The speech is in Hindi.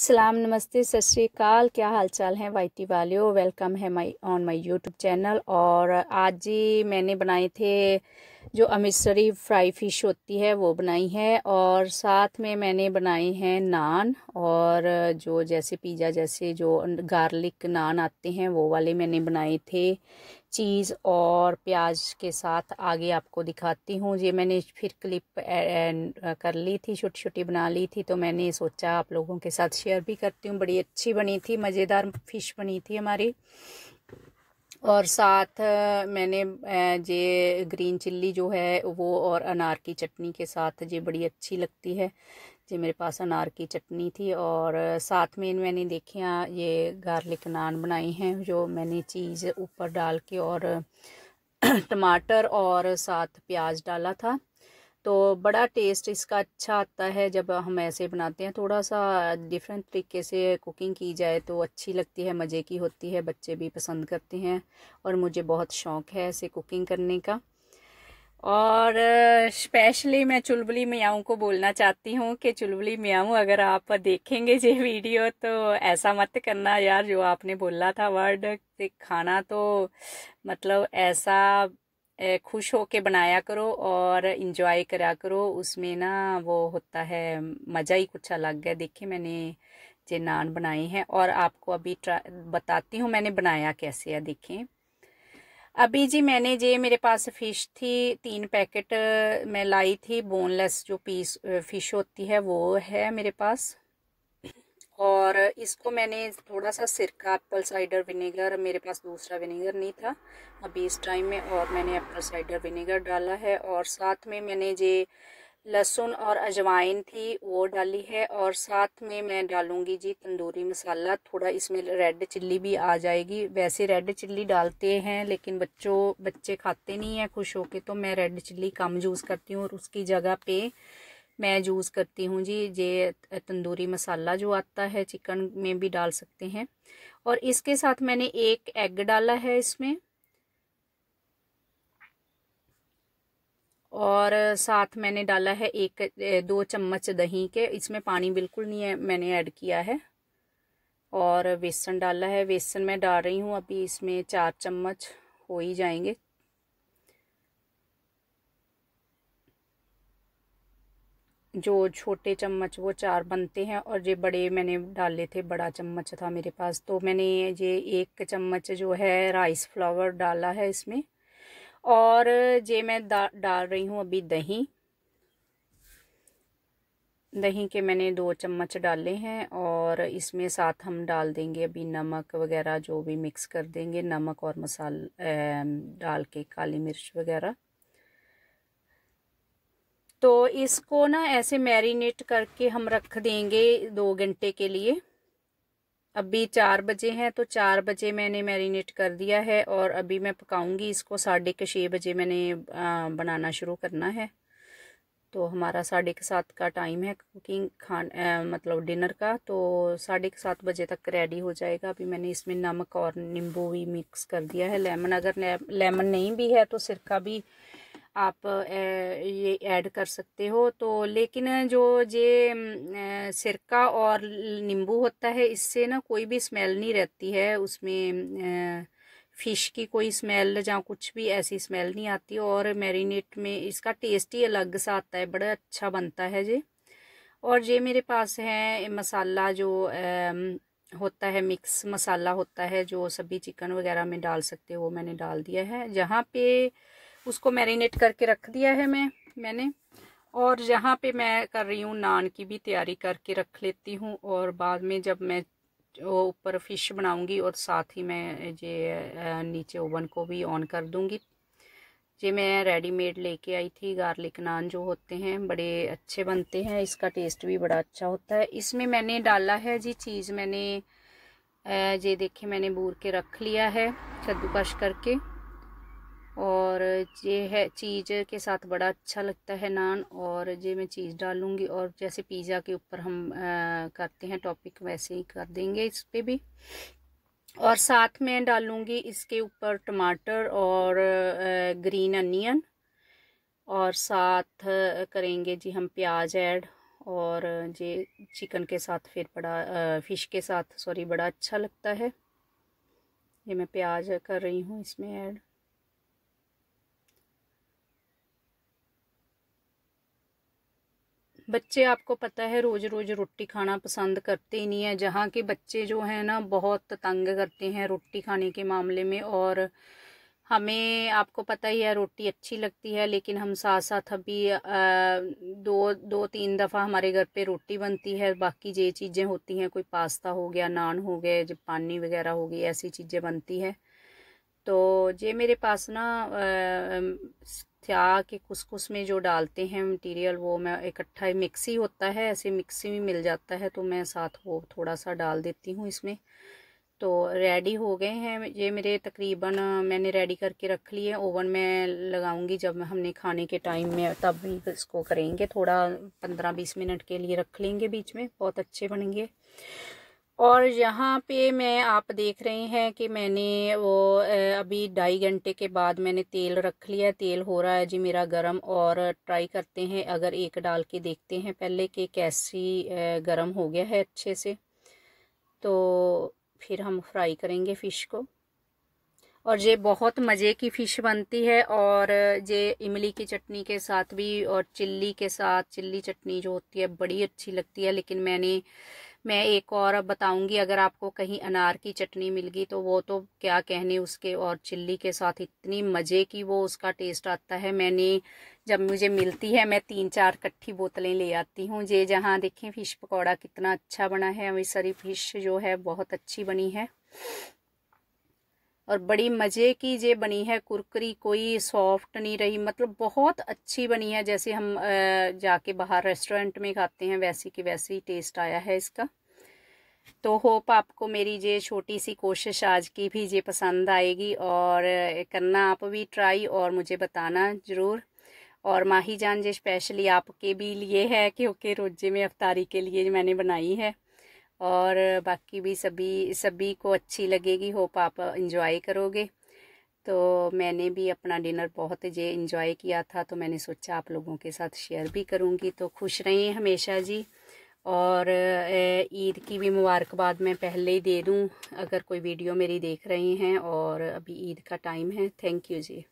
सलाम नमस्ते सत श्रीकाल क्या चाल है वाईटी वाले वेलकम है my on my YouTube channel और आज ही मैंने बनाए थे जो अमृतसरी फ्राई फिश होती है वो बनाई है और साथ में मैंने बनाए हैं नान और जो जैसे पिज़्ज़ा जैसे जो गार्लिक नान आते हैं वो वाले मैंने बनाए थे चीज़ और प्याज के साथ आगे आपको दिखाती हूँ ये मैंने फिर क्लिप कर ली थी छोटी छोटी बना ली थी तो मैंने सोचा आप लोगों के साथ शेयर भी करती हूँ बड़ी अच्छी बनी थी मज़ेदार फ़िश बनी थी हमारी और साथ मैंने जे ग्रीन चिल्ली जो है वो और अनार की चटनी के साथ जे बड़ी अच्छी लगती है जे मेरे पास अनार की चटनी थी और साथ में मैंने देखिया ये गार्लिक नान बनाई हैं जो मैंने चीज़ ऊपर डाल के और टमाटर और साथ प्याज डाला था तो बड़ा टेस्ट इसका अच्छा आता है जब हम ऐसे बनाते हैं थोड़ा सा डिफरेंट तरीके से कुकिंग की जाए तो अच्छी लगती है मज़े की होती है बच्चे भी पसंद करते हैं और मुझे बहुत शौक़ है ऐसे कुकिंग करने का और स्पेशली मैं चुलबुली मियाऊ को बोलना चाहती हूँ कि चुलबुली मियाऊ अगर आप देखेंगे ये वीडियो तो ऐसा मत करना यार जो आपने बोला था वर्ड खाना तो मतलब ऐसा खुश हो के बनाया करो और इन्जॉय करा करो उसमें ना वो होता है मज़ा ही कुछ अलग है देखिए मैंने जे नान बनाए हैं और आपको अभी बताती हूँ मैंने बनाया कैसे है देखें अभी जी मैंने जे मेरे पास फ़िश थी तीन पैकेट मैं लाई थी बोनलेस जो पीस फ़िश होती है वो है मेरे पास और इसको मैंने थोड़ा सा सिरका एप्पल साइडर विनेगर मेरे पास दूसरा विनेगर नहीं था अभी इस टाइम में और मैंने एप्पल साइडर विनेगर डाला है और साथ में मैंने जे लहसुन और अजवाइन थी वो डाली है और साथ में मैं डालूंगी जी तंदूरी मसाला थोड़ा इसमें रेड चिल्ली भी आ जाएगी वैसे रेड चिल्ली डालते हैं लेकिन बच्चों बच्चे खाते नहीं हैं खुश होके तो मैं रेड चिल्ली कम यूज़ करती हूँ और उसकी जगह पे मैं यूज़ करती हूँ जी ये तंदूरी मसाला जो आता है चिकन में भी डाल सकते हैं और इसके साथ मैंने एक एग डाला है इसमें और साथ मैंने डाला है एक दो चम्मच दही के इसमें पानी बिल्कुल नहीं है मैंने ऐड किया है और बेसन डाला है बेसन मैं डाल रही हूँ अभी इसमें चार चम्मच हो ही जाएंगे जो छोटे चम्मच वो चार बनते हैं और ये बड़े मैंने डाले थे बड़ा चम्मच था मेरे पास तो मैंने ये एक चम्मच जो है राइस फ्लावर डाला है इसमें और ये मैं डाल रही हूँ अभी दही दही के मैंने दो चम्मच डाले हैं और इसमें साथ हम डाल देंगे अभी नमक वगैरह जो भी मिक्स कर देंगे नमक और मसाल डाल के काली मिर्च वगैरह तो इसको ना ऐसे मैरिनेट करके हम रख देंगे दो घंटे के लिए अभी चार बजे हैं तो चार बजे मैंने मैरिनेट कर दिया है और अभी मैं पकाऊंगी इसको साढ़े के छः बजे मैंने बनाना शुरू करना है तो हमारा साढ़े के सात का टाइम है कुकिंग खान आ, मतलब डिनर का तो साढ़े के सात बजे तक रेडी हो जाएगा अभी मैंने इसमें नमक और नींबू भी मिक्स कर दिया है लेमन अगर लेमन नहीं भी है तो सिरका भी आप ये ऐड कर सकते हो तो लेकिन जो ये सिरका और नींबू होता है इससे ना कोई भी स्मेल नहीं रहती है उसमें फ़िश की कोई स्मेल या कुछ भी ऐसी स्मेल नहीं आती और मैरिनेट में इसका टेस्ट ही अलग सा आता है बड़ा अच्छा बनता है ये और ये मेरे पास है मसाला जो होता है मिक्स मसाला होता है जो सभी चिकन वगैरह में डाल सकते हो मैंने डाल दिया है जहाँ पे उसको मैरिनेट करके रख दिया है मैं मैंने और यहाँ पे मैं कर रही हूँ नान की भी तैयारी करके रख लेती हूँ और बाद में जब मैं ऊपर फिश बनाऊँगी और साथ ही मैं ये नीचे ओवन को भी ऑन कर दूँगी जे मैं रेडीमेड लेके आई थी गार्लिक नान जो होते हैं बड़े अच्छे बनते हैं इसका टेस्ट भी बड़ा अच्छा होता है इसमें मैंने डाला है जी चीज़ मैंने ये देखिए मैंने बूर के रख लिया है कद्दूकश करके और ये है चीज़ के साथ बड़ा अच्छा लगता है नान और ये मैं चीज़ डालूँगी और जैसे पिज़्ज़ा के ऊपर हम आ, करते हैं टॉपिक वैसे ही कर देंगे इस पर भी और साथ में डालूँगी इसके ऊपर टमाटर और ग्रीन अनियन और साथ करेंगे जी हम प्याज ऐड और ये चिकन के साथ फिर बड़ा फ़िश के साथ सॉरी बड़ा अच्छा लगता है ये मैं प्याज कर रही हूँ इसमें ऐड बच्चे आपको पता है रोज़ रोज़ रोटी खाना पसंद करते ही नहीं है जहाँ के बच्चे जो हैं ना बहुत तंग करते हैं रोटी खाने के मामले में और हमें आपको पता ही है रोटी अच्छी लगती है लेकिन हम साथ साथ अभी दो दो तीन दफ़ा हमारे घर पे रोटी बनती है बाकी ये चीज़ें होती हैं कोई पास्ता हो गया नान हो गए जो पानी वगैरह हो गई ऐसी चीज़ें बनती है तो ये मेरे पास ना आ, क्या कुछ कुछ में जो डालते हैं मटेरियल वो मैं इकट्ठा मिक्सी होता है ऐसे मिक्सी में मिल जाता है तो मैं साथ वो थोड़ा सा डाल देती हूँ इसमें तो रेडी हो गए हैं ये मेरे तकरीबन मैंने रेडी करके रख लिए ओवन में लगाऊंगी जब हमने खाने के टाइम में तब भी इसको करेंगे थोड़ा पंद्रह बीस मिनट के लिए रख लेंगे बीच में बहुत अच्छे बनेंगे और यहाँ पे मैं आप देख रहे हैं कि मैंने वो अभी ढाई घंटे के बाद मैंने तेल रख लिया तेल हो रहा है जी मेरा गरम और ट्राई करते हैं अगर एक डाल के देखते हैं पहले कि कैसी गरम हो गया है अच्छे से तो फिर हम फ्राई करेंगे फ़िश को और ये बहुत मज़े की फ़िश बनती है और ये इमली की चटनी के साथ भी और चिल्ली के साथ चिल्ली चटनी जो होती है बड़ी अच्छी लगती है लेकिन मैंने मैं एक और अब बताऊंगी अगर आपको कहीं अनार की चटनी मिल गई तो वो तो क्या कहने उसके और चिल्ली के साथ इतनी मज़े की वो उसका टेस्ट आता है मैंने जब मुझे मिलती है मैं तीन चार कट्ठी बोतलें ले आती हूँ ये जहाँ देखें फ़िश पकौड़ा कितना अच्छा बना है अमृतसरी सारी फ़िश जो है बहुत अच्छी बनी है और बड़ी मज़े की जे बनी है कुरकरी कोई सॉफ्ट नहीं रही मतलब बहुत अच्छी बनी है जैसे हम जाके बाहर रेस्टोरेंट में खाते हैं वैसी की वैसी टेस्ट आया है इसका तो होप आपको मेरी ये छोटी सी कोशिश आज की भी ये पसंद आएगी और करना आप भी ट्राई और मुझे बताना ज़रूर और माही जान ये स्पेशली आपके भी लिए है क्योंकि रोजे में अफतारी के लिए मैंने बनाई है और बाकी भी सभी सभी को अच्छी लगेगी होप आप इंजॉय करोगे तो मैंने भी अपना डिनर बहुत जे इंजॉय किया था तो मैंने सोचा आप लोगों के साथ शेयर भी करूँगी तो खुश रहें हमेशा जी और ईद की भी मुबारकबाद मैं पहले ही दे दूँ अगर कोई वीडियो मेरी देख रहे हैं और अभी ईद का टाइम है थैंक यू जी